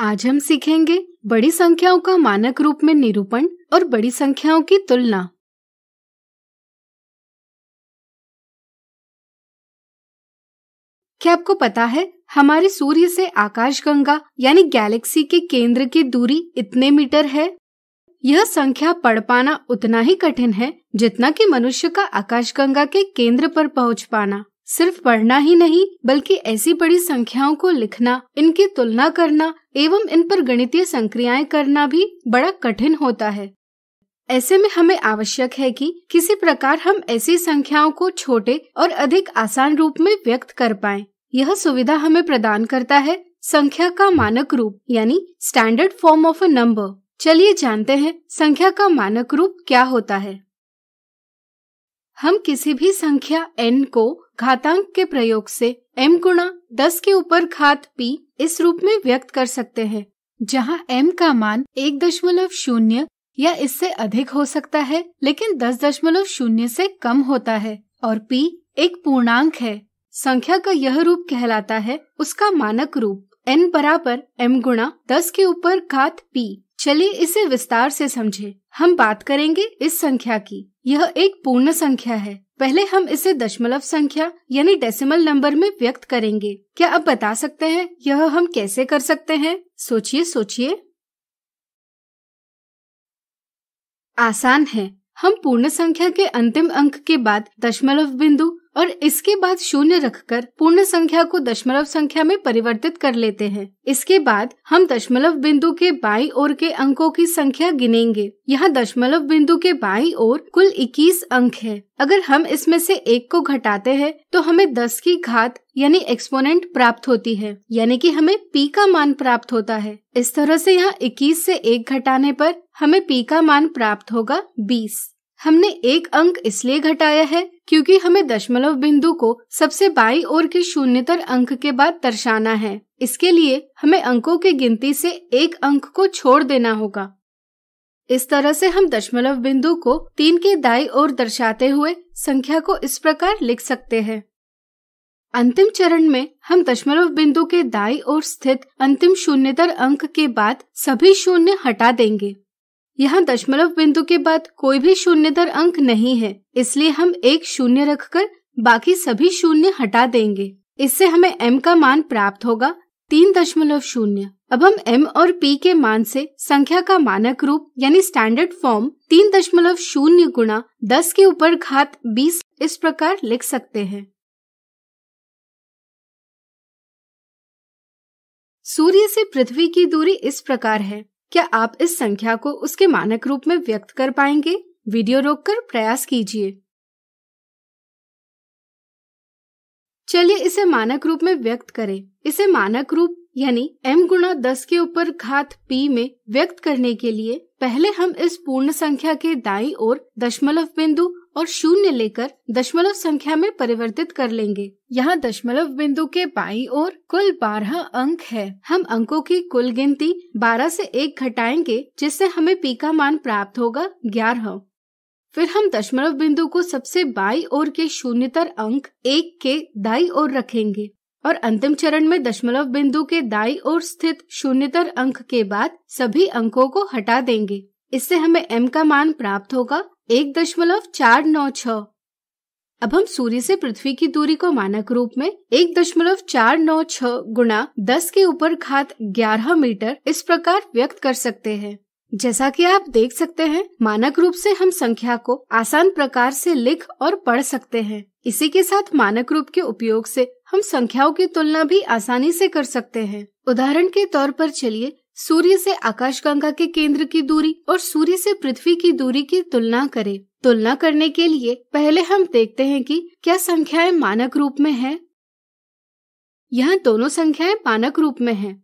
आज हम सीखेंगे बड़ी संख्याओं का मानक रूप में निरूपण और बड़ी संख्याओं की तुलना क्या आपको पता है हमारे सूर्य से आकाशगंगा यानी गैलेक्सी के केंद्र की दूरी इतने मीटर है यह संख्या पढ़ पाना उतना ही कठिन है जितना कि मनुष्य का आकाशगंगा के केंद्र पर पहुंच पाना सिर्फ पढ़ना ही नहीं बल्कि ऐसी बड़ी संख्याओं को लिखना इनकी तुलना करना एवं इन पर गणितीय संक्रियाएं करना भी बड़ा कठिन होता है ऐसे में हमें आवश्यक है कि किसी प्रकार हम ऐसी संख्याओं को छोटे और अधिक आसान रूप में व्यक्त कर पाए यह सुविधा हमें प्रदान करता है संख्या का मानक रूप यानी standard form of a number चलिए जानते हैं संख्या का मानक रूप क्या होता है हम किसी भी संख्या n को घातांक के प्रयोग से m गुणा दस के ऊपर घात p इस रूप में व्यक्त कर सकते हैं जहां m का मान एक दशमलव शून्य या इससे अधिक हो सकता है लेकिन दस दशमलव शून्य से कम होता है और p एक पूर्णांक है संख्या का यह रूप कहलाता है उसका मानक रूप n बराबर m गुणा दस के ऊपर घात p चलिए इसे विस्तार से समझे हम बात करेंगे इस संख्या की यह एक पूर्ण संख्या है पहले हम इसे दशमलव संख्या यानी डेसिमल नंबर में व्यक्त करेंगे क्या आप बता सकते हैं यह हम कैसे कर सकते हैं सोचिए सोचिए आसान है हम पूर्ण संख्या के अंतिम अंक के बाद दशमलव बिंदु और इसके बाद शून्य रखकर पूर्ण संख्या को दशमलव संख्या में परिवर्तित कर लेते हैं इसके बाद हम दशमलव बिंदु के बाई और के अंकों की संख्या गिनेंगे यहाँ दशमलव बिंदु के बाई और कुल 21 अंक है अगर हम इसमें से एक को घटाते हैं तो हमें 10 की घात यानी एक्सपोनेंट प्राप्त होती है यानी कि हमें p का मान प्राप्त होता है इस तरह से यहाँ 21 से एक घटाने पर हमें p का मान प्राप्त होगा 20 हमने एक अंक इसलिए घटाया है क्योंकि हमें दशमलव बिंदु को सबसे बाई ओर के शून्यतर अंक के बाद दर्शाना है इसके लिए हमें अंकों की गिनती से एक अंक को छोड़ देना होगा इस तरह से हम दशमलव बिंदु को तीन के दाई ओर दर्शाते हुए संख्या को इस प्रकार लिख सकते हैं अंतिम चरण में हम दशमलव बिंदु के दाई ओर स्थित अंतिम शून्यतर अंक के बाद सभी शून्य हटा देंगे यहाँ दशमलव बिंदु के बाद कोई भी शून्यतर अंक नहीं है इसलिए हम एक शून्य रखकर बाकी सभी शून्य हटा देंगे इससे हमें m का मान प्राप्त होगा तीन दशमलव शून्य अब हम m और p के मान से संख्या का मानक रूप यानी स्टैंडर्ड फॉर्म तीन दशमलव शून्य गुणा दस के ऊपर घात बीस इस प्रकार लिख सकते हैं सूर्य से पृथ्वी की दूरी इस प्रकार है क्या आप इस संख्या को उसके मानक रूप में व्यक्त कर पाएंगे वीडियो रोककर प्रयास कीजिए चलिए इसे मानक रूप में व्यक्त करें इसे मानक रूप यानी m गुणा दस के ऊपर घात p में व्यक्त करने के लिए पहले हम इस पूर्ण संख्या के दाई और दशमलव बिंदु और शून्य लेकर दशमलव संख्या में परिवर्तित कर लेंगे यहाँ दशमलव बिंदु के बाई और कुल बारह अंक है हम अंकों की कुल गिनती बारह से एक घटाएंगे जिससे हमें पी का मान प्राप्त होगा ग्यारह फिर हम दशमलव बिंदु को सबसे बाई और के शून्यतर अंक एक के दाई और रखेंगे और अंतिम चरण में दशमलव बिंदु के दाई और स्थित शून्यतर अंक के बाद सभी अंकों को हटा देंगे इससे हमें m का मान प्राप्त होगा एक दशमलव चार नौ छ अब हम सूर्य से पृथ्वी की दूरी को मानक रूप में एक दशमलव चार नौ छ गुना दस के ऊपर घात ग्यारह मीटर इस प्रकार व्यक्त कर सकते हैं जैसा कि आप देख सकते हैं मानक रूप से हम संख्या को आसान प्रकार से लिख और पढ़ सकते हैं इसी के साथ मानक रूप के उपयोग से हम संख्याओं की तुलना भी आसानी से कर सकते हैं उदाहरण के तौर पर चलिए सूर्य से आकाशगंगा के केंद्र की दूरी और सूर्य से पृथ्वी की दूरी की तुलना करें तुलना करने के लिए पहले हम देखते हैं कि क्या संख्याएं मानक रूप में है यह दोनों संख्याएं मानक रूप में हैं।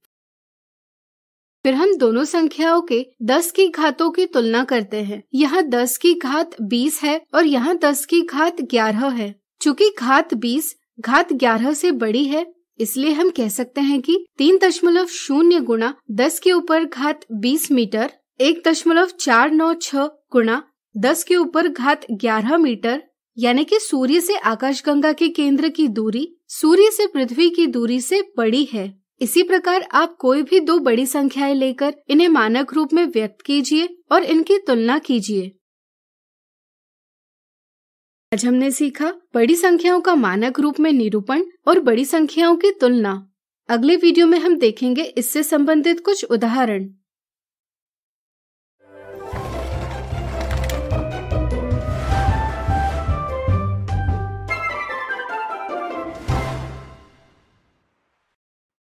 फिर हम दोनों संख्याओं के दस की घातों की तुलना करते हैं यहाँ दस की घात बीस है और यहाँ दस की घात ग्यारह है चूँकि घात बीस घात ग्यारह से बड़ी है इसलिए हम कह सकते हैं कि तीन दशमलव शून्य गुणा दस के ऊपर घात बीस मीटर एक दशमलव चार नौ छह गुणा दस के ऊपर घात ग्यारह मीटर यानी कि सूर्य से आकाशगंगा के केंद्र की दूरी सूर्य से पृथ्वी की दूरी से बड़ी है इसी प्रकार आप कोई भी दो बड़ी संख्याएं लेकर इन्हें मानक रूप में व्यक्त कीजिए और इनकी तुलना कीजिए आज हमने सीखा बड़ी संख्याओं का मानक रूप में निरूपण और बड़ी संख्याओं की तुलना अगले वीडियो में हम देखेंगे इससे संबंधित कुछ उदाहरण